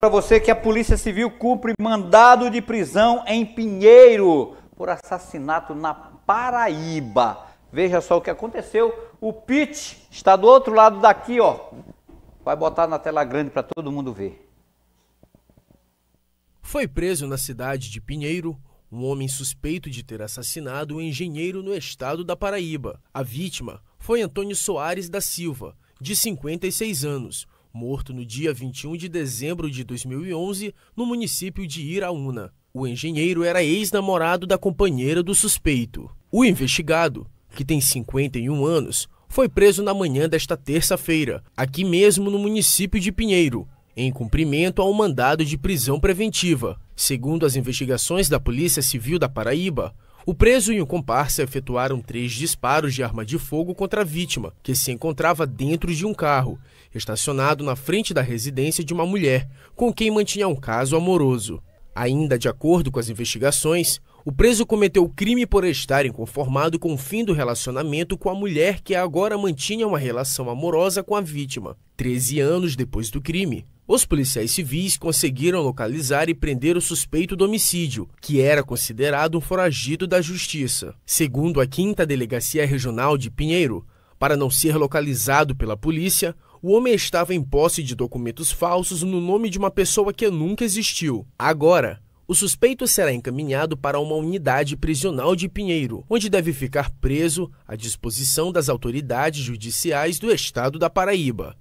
para você que a Polícia Civil cumpre mandado de prisão em Pinheiro por assassinato na Paraíba. Veja só o que aconteceu. O Pete está do outro lado daqui, ó. Vai botar na tela grande para todo mundo ver. Foi preso na cidade de Pinheiro um homem suspeito de ter assassinado um engenheiro no estado da Paraíba. A vítima foi Antônio Soares da Silva, de 56 anos, morto no dia 21 de dezembro de 2011 no município de Iraúna. O engenheiro era ex-namorado da companheira do suspeito. O investigado, que tem 51 anos, foi preso na manhã desta terça-feira, aqui mesmo no município de Pinheiro, em cumprimento a um mandado de prisão preventiva. Segundo as investigações da Polícia Civil da Paraíba, o preso e o comparsa efetuaram três disparos de arma de fogo contra a vítima, que se encontrava dentro de um carro, estacionado na frente da residência de uma mulher, com quem mantinha um caso amoroso. Ainda de acordo com as investigações, o preso cometeu o crime por estar inconformado com o fim do relacionamento com a mulher que agora mantinha uma relação amorosa com a vítima, 13 anos depois do crime. Os policiais civis conseguiram localizar e prender o suspeito do homicídio, que era considerado um foragido da justiça. Segundo a 5 Delegacia Regional de Pinheiro, para não ser localizado pela polícia, o homem estava em posse de documentos falsos no nome de uma pessoa que nunca existiu. Agora, o suspeito será encaminhado para uma unidade prisional de Pinheiro, onde deve ficar preso à disposição das autoridades judiciais do estado da Paraíba.